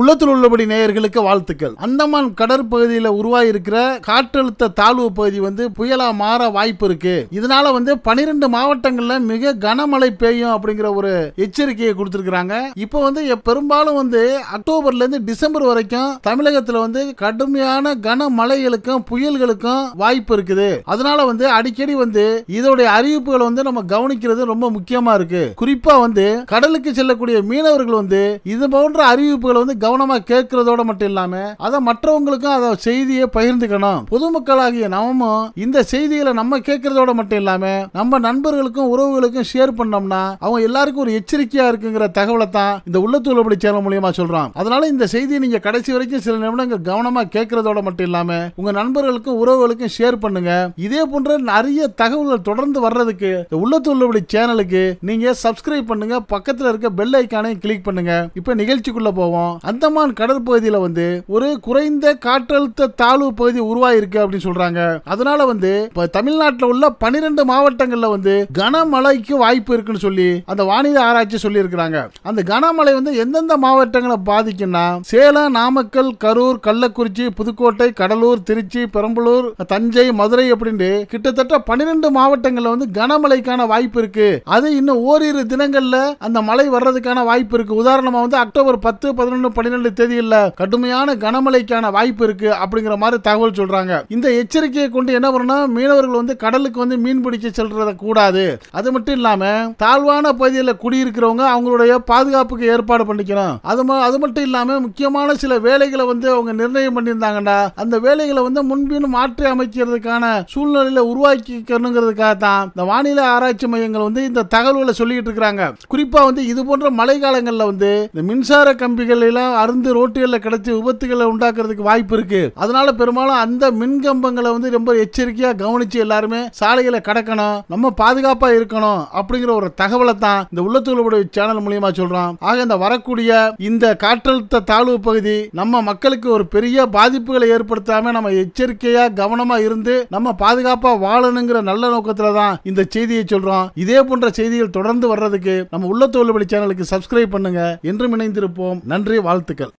உள்ளத்தில் உள்ளபடி நேயர்களுக்கு வாழ்த்துக்கள் அந்தமான் கடற்பகுதியில் உருவாயிருக்கிற காற்றழுத்த தாழ்வு பகுதி வந்து புயலா மாற வாய்ப்பு இருக்கு இதனால வந்து பனிரெண்டு மாவட்டங்கள்ல மிக கனமழை பெய்யும் அப்படிங்கிற ஒரு எச்சரிக்கையை கொடுத்திருக்கிறாங்க இப்போ வந்து பெரும்பாலும் வந்து அக்டோபர்ல இருந்து டிசம்பர் வரைக்கும் தமிழகத்துல வந்து கடுமையான கனமழைகளுக்கும் புயல்களுக்கும் வாய்ப்பு இருக்குது அதனால வந்து அடிக்கடி வந்து இதோடைய அறிவிப்புகளை வந்து நம்ம கவனிக்கிறது ரொம்ப முக்கியமா இருக்கு குறிப்பா வந்து கடலுக்கு செல்லக்கூடிய மீனவர்கள் வந்து இது போன்ற அறிவிப்புகளை வந்து கவனமா கேட்கறதோட மட்டும் இல்லாம அதை மற்றவங்களுக்கும் அதை செய்தியை பகிர்ந்துக்கணும் பொதுமக்களாகிய நாமும் இந்த செய்திகளை நம்ம கேட்கறதோட மட்டும் இல்லாம நம்ம நண்பர்களுக்கும் உறவுகளுக்கும் ஷேர் பண்ணோம்னா அவங்க எல்லாருக்கும் ஒரு எச்சரிக்கையா இருக்குங்கிற தகவலை தான் இந்த உள்ளத்துள்ளபடி சேனல் மூலியமா சொல்கிறான் அதனால இந்த செய்தியை நீங்க கடைசி வரைக்கும் சில நிமிடங்கள் கவனமா கேட்கறதோட மட்டும் இல்லாம உங்க நண்பர்களுக்கும் உறவுகளுக்கும் ஷேர் பண்ணுங்க இதே போன்ற நிறைய தகவல்கள் தொடர்ந்து வர்றதுக்கு உள்ளத்துள்ளபடி சேனலுக்கு நீங்க சப்ஸ்கிரைப் பண்ணுங்க பக்கத்துல இருக்க பெல் ஐக்கானையும் கிளிக் பண்ணுங்க இப்ப நிகழ்ச்சிக்குள்ள போவோம் அந்தமான் கடற்பகுதியில் வந்து ஒரு குறைந்த காற்றழுத்த தாழ்வு பகுதி உருவாயிருக்கு அப்படின்னு சொல்றாங்க அதனால வந்து தமிழ்நாட்டில் உள்ள பனிரெண்டு மாவட்டங்கள்ல வந்து கனமழைக்கு வாய்ப்பு இருக்குன்னு சொல்லி அந்த வானிலை ஆராய்ச்சி சொல்லி இருக்கிறாங்க அந்த கனமழை வந்து எந்தெந்த மாவட்டங்களை பாதிக்கும்னா சேலம் நாமக்கல் கரூர் கள்ளக்குறிச்சி புதுக்கோட்டை கடலூர் திருச்சி பெரம்பலூர் தஞ்சை மதுரை அப்படின்னு கிட்டத்தட்ட பனிரெண்டு மாவட்டங்கள்ல வந்து கனமழைக்கான வாய்ப்பு இருக்கு அது இன்னும் ஓரிரு தினங்கள்ல அந்த மழை வர்றதுக்கான வாய்ப்பு இருக்கு உதாரணமா வந்து அக்டோபர் பத்து பதினொன்று பன்னிரெண்டு தேதியில் கடுமையான கனமழைக்கான வாய்ப்பு இருக்கு அப்படிங்கிற மாதிரி தகவல் சொல்றாங்க இந்த எச்சரிக்கையை கொண்டு என்ன பண்ணா மீனவர்கள் வந்து கடலுக்கு வந்து மீன் பிடிக்க செல்றத கூடாது அது மட்டும் இல்லாம தாழ்வான பகுதியில் குடியிருக்கிறவங்க அவங்களுடைய பாதுகாப்புக்கு ஏற்பாடு பண்ணிக்கணும் அது அது மட்டும் இல்லாம முக்கியமான சில வேலைகளை வந்து அவங்க நிர்ணயம் பண்ணியிருந்தாங்கடா அந்த வேலைகளை வந்து முன்பின் மாற்றி அமைக்கிறதுக்கான சூழ்நிலையில உருவாக்கிக்கணுங்கிறதுக்காக தான் இந்த வானிலை ஆராய்ச்சி மையங்கள் வந்து இந்த தகவல்களை சொல்லிட்டு இருக்கிறாங்க குறிப்பா வந்து இது போன்ற மழை காலங்களில் வந்து இந்த மின்சார கம்பிகள் எல்லாம் அருந்து ரோட்டுகளில் கிடைச்சி விபத்துகளை உண்டாக்குறதுக்கு வாய்ப்பு இருக்கு அதனால பெரும்பாலும் அந்த மின்கம்பங்களை வந்து ரொம்ப எச்சரிக்கையா கவனிச்சு எல்லாருமே சாலைகளை கடக்கணும் நம்ம பாதுகாப்பா இருக்கணும் அப்படிங்கிற ஒரு தகவலை தான் இந்த உள்ளத்துகளுடைய சேனல் மூலியமா சொல்றோம் ஆக இந்த வரக்கூடிய இந்த காற்றழுத்த தாழ்வு பகுதி நம்ம மக்களுக்கு ஒரு பெரிய பாதிப்புகளை ஏற்படுத்தாம நம்ம எச்சரிக்கையா கவனமா இருந்து நம்ம பாதுகாப்பா வாழணுங்கிற நல்ல நோக்கத்துல தான் இந்த செய்தியை சொல்றோம் இதே போன்ற செய்திகள் தொடர்ந்து வர்றதுக்கு நம்ம உள்ளத்தோல்வழி சேனலுக்கு சப்ஸ்கிரைப் பண்ணுங்க என்றும் இணைந்திருப்போம் நன்றி வாழ்த்து வாழ்த்துக்கள்